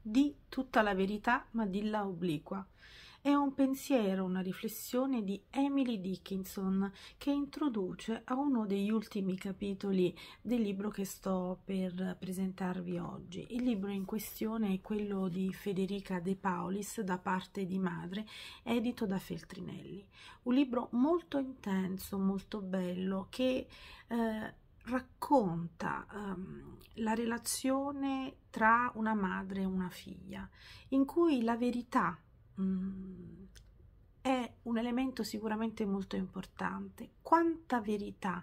di tutta la verità ma dilla obliqua. È un pensiero, una riflessione di Emily Dickinson che introduce a uno degli ultimi capitoli del libro che sto per presentarvi oggi. Il libro in questione è quello di Federica De Paulis da parte di madre, edito da Feltrinelli. Un libro molto intenso, molto bello che eh, racconta um, la relazione tra una madre e una figlia, in cui la verità um, è un elemento sicuramente molto importante. Quanta verità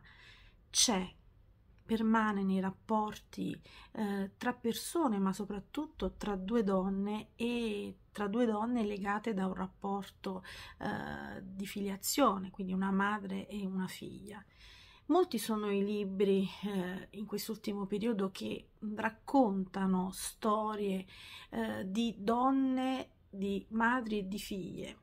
c'è, permane nei rapporti eh, tra persone, ma soprattutto tra due donne e tra due donne legate da un rapporto eh, di filiazione, quindi una madre e una figlia. Molti sono i libri eh, in quest'ultimo periodo che raccontano storie eh, di donne, di madri e di figlie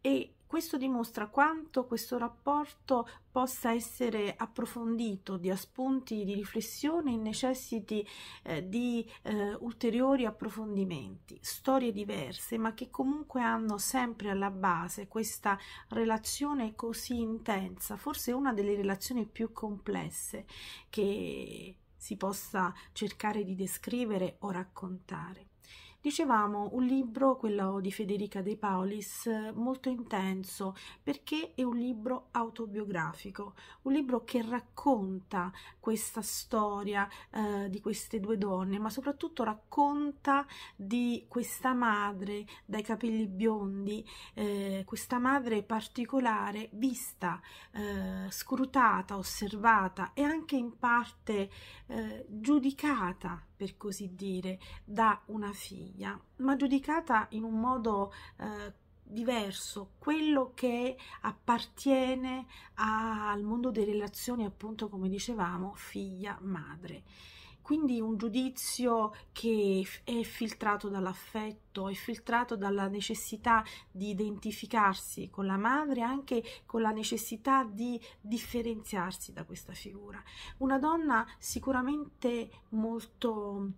e questo dimostra quanto questo rapporto possa essere approfondito di spunti di riflessione e necessiti eh, di eh, ulteriori approfondimenti, storie diverse ma che comunque hanno sempre alla base questa relazione così intensa, forse una delle relazioni più complesse che si possa cercare di descrivere o raccontare. Dicevamo un libro, quello di Federica De Paulis, molto intenso perché è un libro autobiografico, un libro che racconta questa storia eh, di queste due donne, ma soprattutto racconta di questa madre dai capelli biondi, eh, questa madre particolare vista, eh, scrutata, osservata e anche in parte eh, giudicata per così dire, da una figlia, ma giudicata in un modo eh, diverso, quello che appartiene al mondo delle relazioni, appunto come dicevamo, figlia-madre. Quindi un giudizio che è filtrato dall'affetto, è filtrato dalla necessità di identificarsi con la madre, anche con la necessità di differenziarsi da questa figura. Una donna sicuramente molto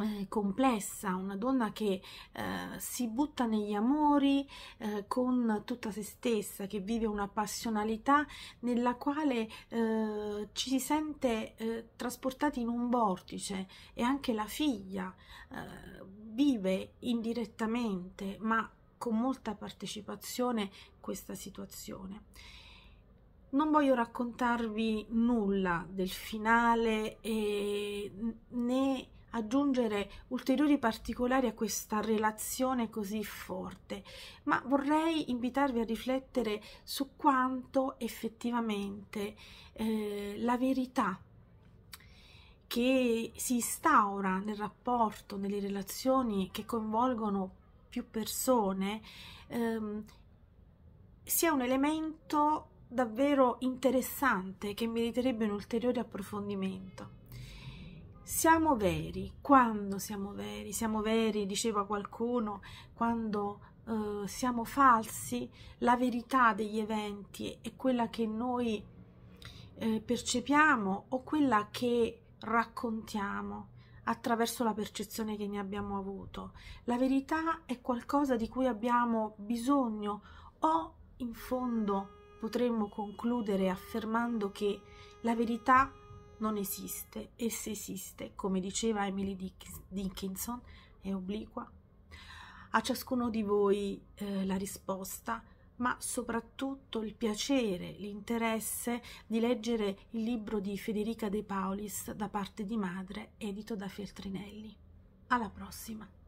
eh, complessa, una donna che eh, si butta negli amori eh, con tutta se stessa, che vive una passionalità nella quale eh, ci si sente eh, trasportati in un vortice e anche la figlia vive indirettamente ma con molta partecipazione questa situazione. Non voglio raccontarvi nulla del finale e né aggiungere ulteriori particolari a questa relazione così forte, ma vorrei invitarvi a riflettere su quanto effettivamente eh, la verità che si instaura nel rapporto, nelle relazioni che coinvolgono più persone, ehm, sia un elemento davvero interessante che meriterebbe un ulteriore approfondimento. Siamo veri, quando siamo veri? Siamo veri, diceva qualcuno, quando eh, siamo falsi? La verità degli eventi è quella che noi eh, percepiamo o quella che raccontiamo attraverso la percezione che ne abbiamo avuto. La verità è qualcosa di cui abbiamo bisogno o in fondo potremmo concludere affermando che la verità è non esiste e se esiste, come diceva Emily Dickinson, è obliqua. A ciascuno di voi eh, la risposta, ma soprattutto il piacere, l'interesse di leggere il libro di Federica De Paulis da parte di madre, edito da Feltrinelli. Alla prossima!